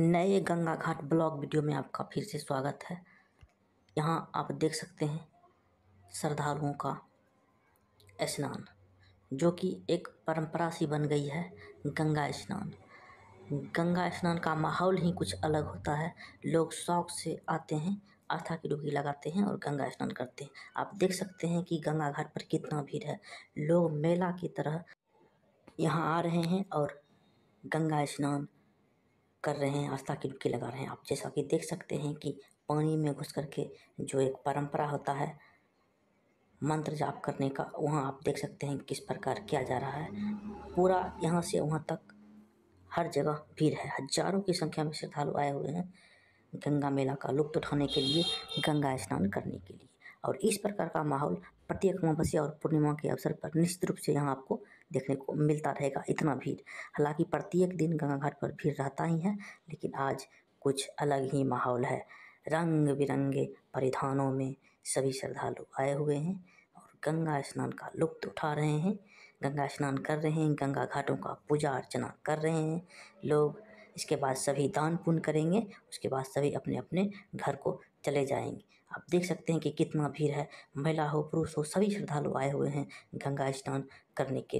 नए गंगा घाट blog video में आपका फिर से स्वागत है यहाँ आप देख सकते हैं श्रद्धालुओं का स्नान जो कि एक परंपरा सी बन गई है गंगा स्नान गंगा स्नान का माहौल ही कुछ अलग होता है लोग शौक से आते हैं आस्था की डुबकी लगाते हैं और गंगा स्नान करते हैं आप देख सकते हैं कि गंगा घाट पर कितना भीड़ है लोग मेला की तरह यहाँ आ रहे हैं और गंगा स्नान कर रहे हैं आस्था की डुबकी लगा रहे हैं आप जैसा कि देख सकते हैं कि पानी में घुस करके जो एक परंपरा होता है मंत्र जाप करने का वहाँ आप देख सकते हैं किस प्रकार किया जा रहा है पूरा यहाँ से वहाँ तक हर जगह भीड़ है हजारों की संख्या में श्रद्धालु आए हुए हैं गंगा मेला का लुप्त उठाने के लिए गंगा स्नान करने के लिए और इस प्रकार का माहौल प्रत्येक अमावस्या और पूर्णिमा के अवसर पर निश्चित रूप से यहाँ आपको देखने को मिलता रहेगा इतना भीड़ हालांकि प्रत्येक दिन गंगा घाट पर भीड़ रहता ही है लेकिन आज कुछ अलग ही माहौल है रंग बिरंगे परिधानों में सभी श्रद्धालु आए हुए हैं और गंगा स्नान का लुत्फ़ उठा रहे हैं गंगा स्नान कर रहे हैं गंगा घाटों का पूजा अर्चना कर रहे हैं लोग इसके बाद सभी दान पुण्य करेंगे उसके बाद सभी अपने अपने घर को चले जाएंगे आप देख सकते हैं कि कितना भीड़ है महिला हो पुरुष हो सभी श्रद्धालु आए हुए हैं गंगा स्नान करने के